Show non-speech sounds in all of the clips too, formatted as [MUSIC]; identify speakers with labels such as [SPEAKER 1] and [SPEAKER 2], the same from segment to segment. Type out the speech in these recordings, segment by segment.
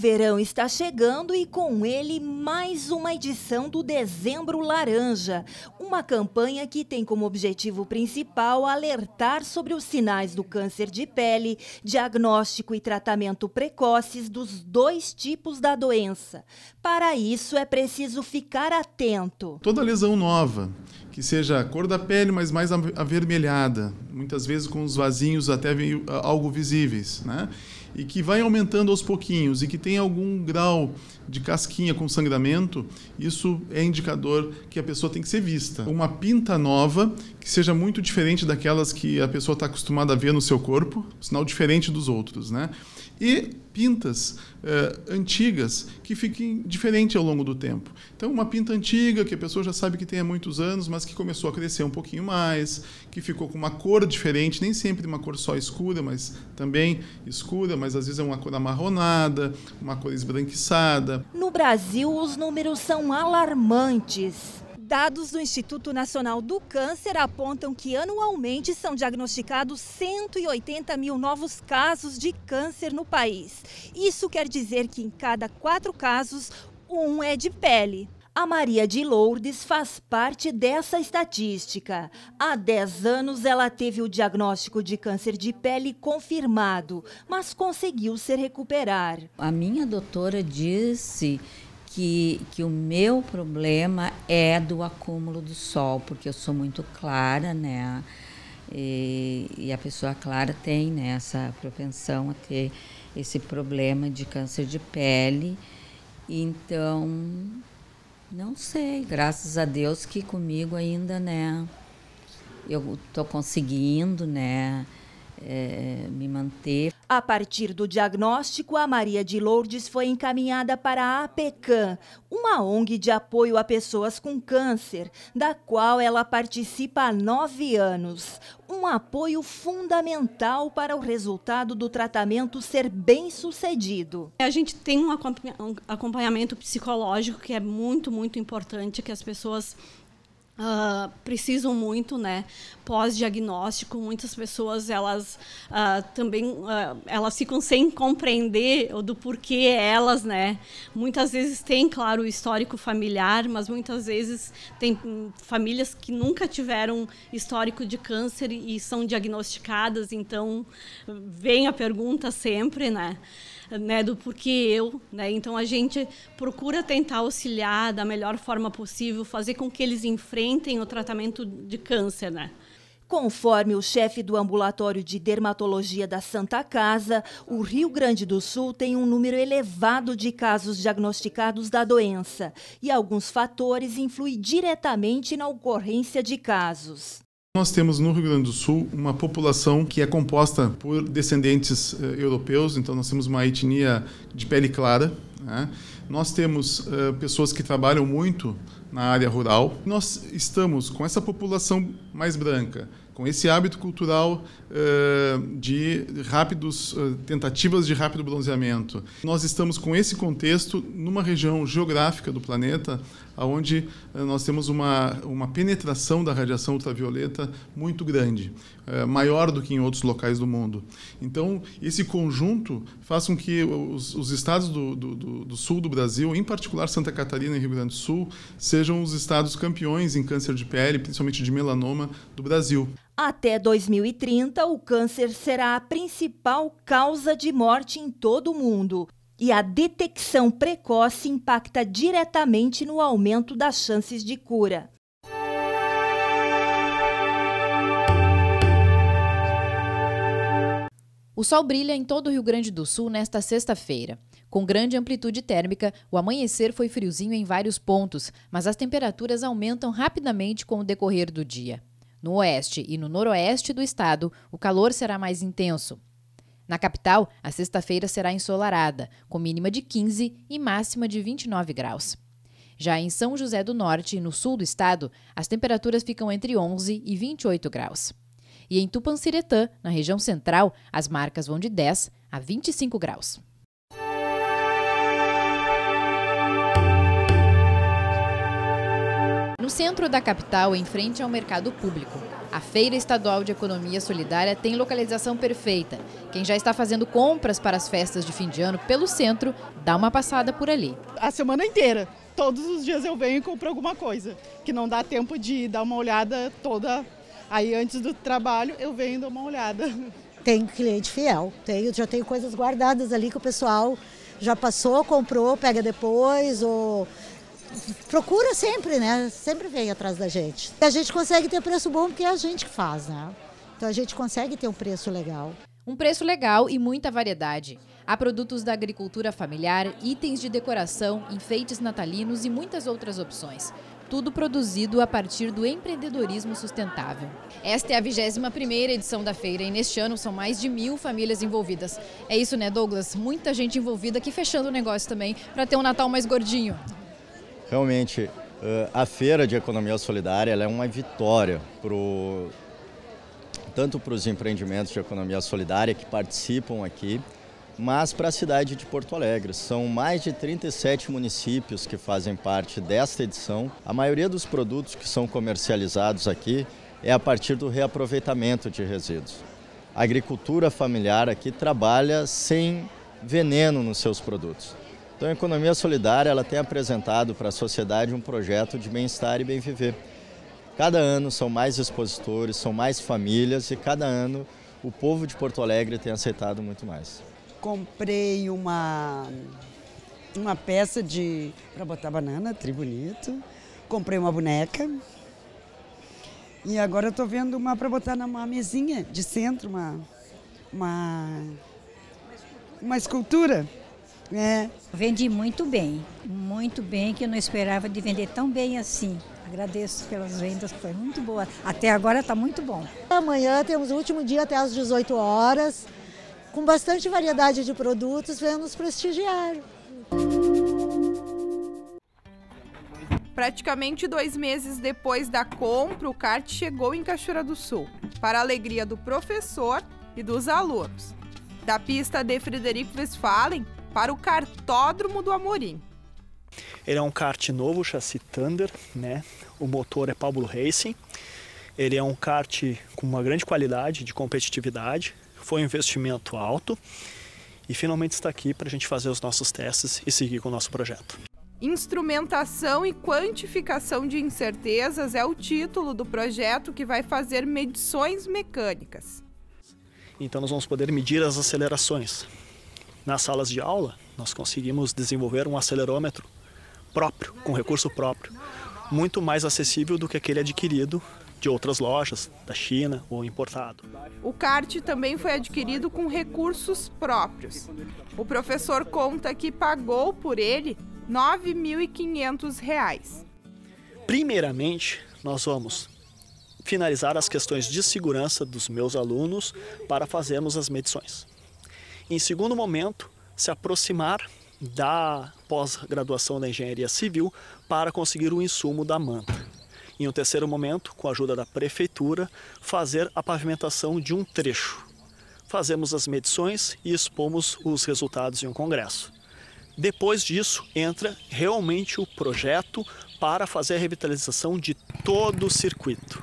[SPEAKER 1] verão está chegando e com ele mais uma edição do Dezembro Laranja, uma campanha que tem como objetivo principal alertar sobre os sinais do câncer de pele, diagnóstico e tratamento precoces dos dois tipos da doença. Para isso é preciso ficar atento.
[SPEAKER 2] Toda lesão nova, que seja a cor da pele, mas mais avermelhada, muitas vezes com os vasinhos até algo visíveis, né? e que vai aumentando aos pouquinhos e que tem algum grau de casquinha com sangramento, isso é indicador que a pessoa tem que ser vista. Uma pinta nova que seja muito diferente daquelas que a pessoa está acostumada a ver no seu corpo, um sinal diferente dos outros, né? e pintas uh, antigas que fiquem diferentes ao longo do tempo. Então, uma pinta antiga que a pessoa já sabe que tem há muitos anos, mas que começou a crescer um pouquinho mais, que ficou com uma cor diferente, nem sempre uma cor só escura, mas também escura, mas às vezes é uma cor amarronada, uma cor esbranquiçada.
[SPEAKER 1] No Brasil, os números são alarmantes. Dados do Instituto Nacional do Câncer apontam que anualmente são diagnosticados 180 mil novos casos de câncer no país. Isso quer dizer que em cada quatro casos, um é de pele. A Maria de Lourdes faz parte dessa estatística. Há 10 anos ela teve o diagnóstico de câncer de pele confirmado, mas conseguiu se recuperar. A minha doutora disse que, que o meu problema é do acúmulo do sol, porque eu sou muito clara, né? E, e, a pessoa clara tem né, essa propensão a ter esse problema de câncer de pele. Então, não sei, graças a Deus que comigo ainda, né? Eu tô conseguindo, né? é, me manter. A partir do diagnóstico, a Maria de Lourdes foi encaminhada para a APECAM, uma ONG de apoio a pessoas com câncer, da qual ela participa há nove anos. Um apoio fundamental para o resultado do tratamento ser bem sucedido. A gente tem um acompanhamento psicológico que é muito, muito importante, que as pessoas Uh, precisam muito, né? Pós-diagnóstico, muitas pessoas elas uh, também uh, elas ficam sem compreender do porquê elas, né? Muitas vezes tem, claro, o histórico familiar, mas muitas vezes tem hum, famílias que nunca tiveram histórico de câncer e são diagnosticadas, então vem a pergunta sempre, né? Né, do porquê eu, né? Então a gente procura tentar auxiliar da melhor forma possível, fazer com que eles enfrentem tem o tratamento de câncer, né? Conforme o chefe do ambulatório de dermatologia da Santa Casa, o Rio Grande do Sul tem um número elevado de casos diagnosticados da doença e alguns fatores influem diretamente na ocorrência de casos.
[SPEAKER 2] Nós temos no Rio Grande do Sul uma população que é composta por descendentes eh, europeus, então nós temos uma etnia de pele clara. Né? Nós temos eh, pessoas que trabalham muito na área rural. Nós estamos com essa população mais branca, com esse hábito cultural uh, de rápidos uh, tentativas de rápido bronzeamento. Nós estamos com esse contexto numa região geográfica do planeta onde uh, eh, nós temos uma, uma penetração da radiação ultravioleta muito grande, maior do que em outros locais do mundo. Então, esse conjunto faz com que os, os estados do, do, do, sul do Brasil, em particular Santa Catarina e Rio Grande do Sul, sejam sejam os estados campeões em câncer de pele, principalmente de melanoma, do Brasil.
[SPEAKER 1] Até 2030, o câncer será a principal causa de morte em todo o mundo. E a detecção precoce impacta diretamente no aumento das chances de cura.
[SPEAKER 3] O sol brilha em todo o Rio Grande do Sul nesta sexta-feira. Com grande amplitude térmica, o amanhecer foi friozinho em vários pontos, mas as temperaturas aumentam rapidamente com o decorrer do dia. No oeste e no noroeste do estado, o calor será mais intenso. Na capital, a sexta-feira será ensolarada, com mínima de 15 e máxima de 29 graus. Já em São José do Norte e no sul do estado, as temperaturas ficam entre 11 e 28 graus. E em Tupanciretã, na região central, as marcas vão de 10 a 25 graus. centro da capital, em frente ao mercado público. A Feira Estadual de Economia Solidária tem localização perfeita. Quem já está fazendo compras para as festas de fim de ano pelo centro, dá uma passada por ali. A semana inteira, todos os dias eu venho e compro alguma coisa, que não dá tempo de dar uma olhada toda. Aí antes do trabalho eu venho e dou uma olhada. [LAUGHS] tem cliente fiel, tenho, já tenho coisas guardadas ali que o pessoal já passou, comprou, pega depois ou procura sempre, né? Sempre vem atrás da gente. A gente consegue ter preço bom porque é a gente que faz, né? Então a gente consegue ter um preço legal. Um preço legal e muita variedade. Há produtos da agricultura familiar, itens de decoração, enfeites natalinos e muitas outras opções. Tudo produzido a partir do empreendedorismo sustentável. Esta é a 21ª edição da feira e neste ano são mais de mil famílias envolvidas. É isso, né, Douglas? Muita gente envolvida aqui fechando o negócio também para ter um Natal mais gordinho
[SPEAKER 4] realmente eh, a feira de economia solidária é uma vitória pro, tanto para os empreendimentos de economia solidária que participam aqui, mas para a cidade de Porto Alegre. São mais de 37 municípios que fazem parte desta edição. A maioria dos produtos que são comercializados aqui é a partir do reaproveitamento de resíduos. A agricultura familiar aqui trabalha sem veneno nos seus produtos. Então, a economia solidária ela tem apresentado para a sociedade um projeto de bem-estar e bem viver. Cada ano são mais expositores, são mais famílias e cada ano o povo de Porto Alegre tem aceitado muito mais.
[SPEAKER 3] Comprei uma uma peça de para botar banana, tri bonito. Comprei uma boneca. E agora eu vendo uma para botar numa mesinha de centro, uma uma uma escultura. É. Vendi muito bem, muito bem, que eu não esperava de vender tão bem assim. Agradeço pelas vendas, foi muito boa. Até agora está muito bom. Amanhã temos o último dia até às 18 horas, com bastante variedade de produtos, venha nos prestigiar.
[SPEAKER 5] Praticamente dois meses depois da compra, o kart chegou em Cachoeira do Sul, para a alegria do professor e dos alunos. Da pista de Frederico Westphalen, para o cartódromo do Amorim.
[SPEAKER 4] Ele é um kart novo, chassi Thunder, né? O motor é Pablo Racing. Ele é um kart com uma grande qualidade de competitividade. Foi um investimento alto e finalmente está aqui para a gente fazer os nossos testes e seguir com o nosso projeto.
[SPEAKER 5] Instrumentação e quantificação de incertezas é o título do projeto que vai fazer medições mecânicas.
[SPEAKER 4] Então nós vamos poder medir as acelerações, nas salas de aula, nós conseguimos desenvolver um acelerômetro próprio, com recurso próprio, muito mais acessível do que aquele adquirido de outras lojas, da China ou importado.
[SPEAKER 5] O kart também foi adquirido com recursos próprios. O professor conta que pagou por ele R$ 9.500.
[SPEAKER 4] Primeiramente, nós vamos finalizar as questões de segurança dos meus alunos para fazermos as medições. Em segundo momento, se aproximar da pós-graduação da engenharia civil para conseguir o insumo da manta. Em um terceiro momento, com a ajuda da prefeitura, fazer a pavimentação de um trecho. Fazemos as medições e expomos os resultados em um congresso. Depois disso, entra realmente o projeto para fazer a revitalização de todo o circuito.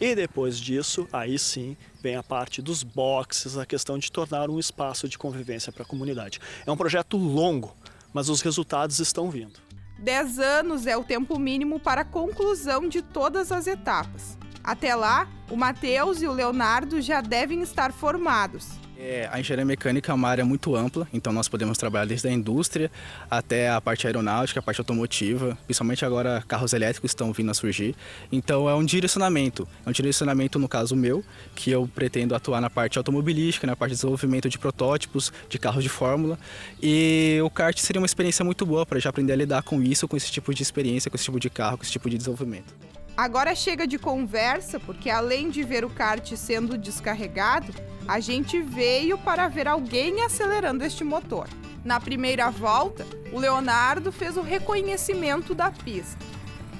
[SPEAKER 4] E depois disso, aí sim, vem a parte dos boxes, a questão de tornar um espaço de convivência para a comunidade. É um projeto longo, mas os resultados estão vindo.
[SPEAKER 5] 10 anos é o tempo mínimo para a conclusão de todas as etapas. Até lá, o Matheus e o Leonardo já devem estar formados.
[SPEAKER 4] É, a engenharia mecânica é uma área muito ampla, então nós podemos trabalhar desde a indústria até a parte aeronáutica, a parte automotiva, principalmente agora carros elétricos estão vindo a surgir. Então é um direcionamento, é um direcionamento no caso meu, que eu pretendo atuar na parte automobilística, na parte de desenvolvimento de protótipos, de carros de fórmula. E o kart seria uma experiência muito boa para já aprender a lidar com isso, com esse tipo de experiência, com esse tipo de carro, com esse tipo de desenvolvimento.
[SPEAKER 5] Agora chega de conversa, porque além de ver o kart sendo descarregado, a gente veio para ver alguém acelerando este motor. Na primeira volta, o Leonardo fez o reconhecimento da pista.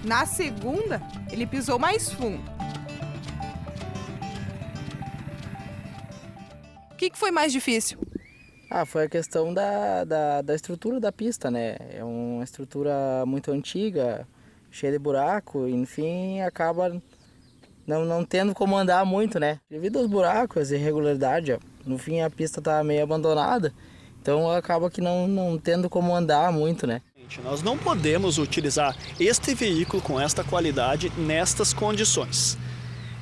[SPEAKER 5] Na segunda, ele pisou mais fundo. O que, foi mais difícil? Ah, foi a questão da, da, da estrutura da pista, né? É uma estrutura muito antiga, cheia de buraco, enfim, acaba não, não tendo como andar muito, né? Devido aos buracos, irregularidade, ó, no fim a pista tá meio abandonada, então acaba que não, não tendo como andar muito,
[SPEAKER 4] né? Nós não podemos utilizar este veículo com esta qualidade nestas condições.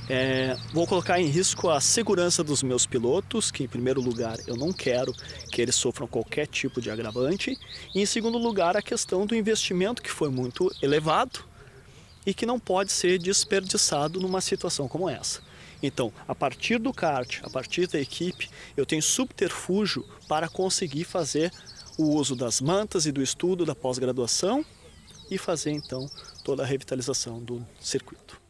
[SPEAKER 4] É, vou colocar em risco a segurança dos meus pilotos, que em primeiro lugar eu não quero que eles sofram qualquer tipo de agravante, e em segundo lugar a questão do investimento que foi muito elevado e que não pode ser desperdiçado numa situação como essa. Então, a partir do kart, a partir da equipe, eu tenho subterfúgio para conseguir fazer o uso das mantas e do estudo da pós-graduação e fazer então toda a revitalização do circuito.